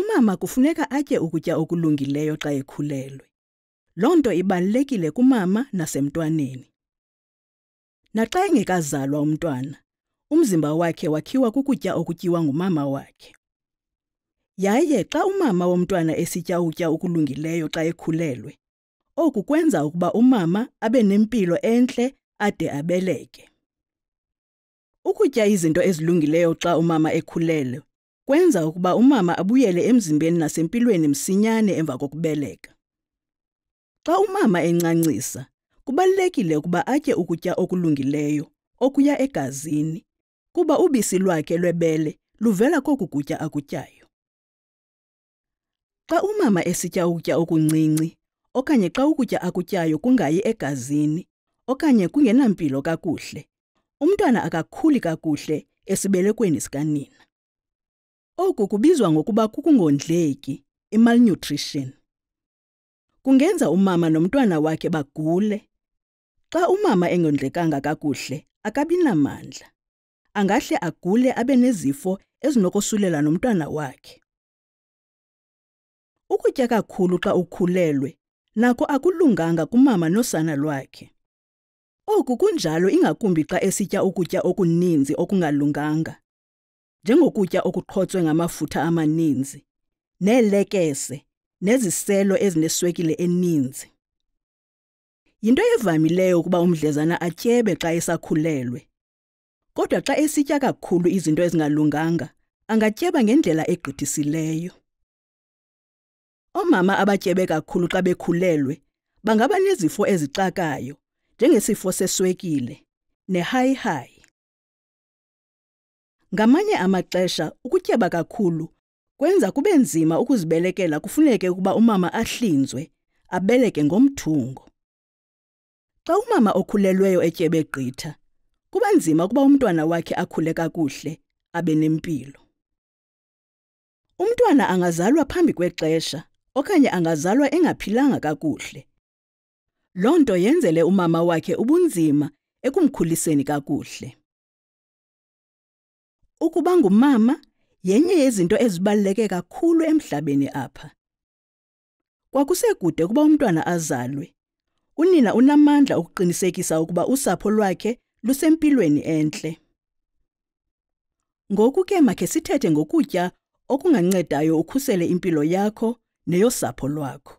Umama kufuneka atye ukutya okulungileyo xa ekhulelwe. Loo nto ibalulekile kumama nasemntwaneni. Naxa engekazalwa umntwana, umzimba wakhe wakhiwa kukutya okutyiwa ngumama wakhe. Yaye xa umama womntwana esitya ukutya okulungileyo xa ekhulelwe, oku kwenza ukuba umama abe nempilo entle ade abeleke. Ukutya izinto ezilungileyo xa umama ekhulelwe kwenza ukuba umama abuyele emzimbeni nasempilweni msinyane emva kokubeleka. Xa umama encancisa, kubalekile ukuba atye ukutya okulungileyo okuya egazini kuba ubisi lwakhe lwebele luvela koku kutya akutyayo. Xa umama esitya ukutya okuncinci okanye xa ukutya akutyayo kungayi egazini okanye kungenampilo kakuhle, umntwana akakhuli kakuhle esibelekweni sikanina. Oku kubizwa ngokuba kukungondleki, i-malnutrition. Kungenza umama nomntwana wakhe bagule. Xa umama engondlekanga kakuhle, akabi namandla. Angahle agule abe nezifo ezinokosulela nomntwana wakhe. Ukutya kakhulu xa ukhulelwe nako akulunganga kumama nosana lwakhe. Oku kunjalo ingakumbi xa esitya ukutya okuninzi okungalunganga njengokutya okuqhotswe ngamafutha amaninzi neelekese neziselo ezineswekile eninzi yinto evamileyo ukuba umdlezana atyebe xa esakhulelwe kodwa xa esitya kakhulu izinto ezingalunganga angatyeba ngendlela egqithisileyo oomama abatyebe kakhulu xa bekhulelwe bangaba nezifo ezixakayo njengesifo seswekile ne-high high Ngamanye amaxesha ukutyeba kakhulu kwenza kube nzima ukuzibelekela kufuneke ukuba umama ahlinzwe, abeleke ngomthungo. Xa umama okhulelweyo etyebe gqitha, kuba nzima ukuba umntwana wakhe akhule kakuhle, abe nempilo. Umntwana angazalwa phambi kwexesha okanye angazalwa engaphilanga kakuhle. Loo nto yenzele umama wakhe ubunzima ekumkhuliseni kakuhle. Ukuba ngumama yenye yezinto ezibaluleke kakhulu emhlabeni apha. Kwakusekude kuba umntwana azalwe. Unina unamandla okuqinisekisa ukuba usapho lwakhe lusempilweni entle. Ngoku ke makhe sithethe ngokutya okungancedayo ukhusele impilo yakho neyosapho lwakho.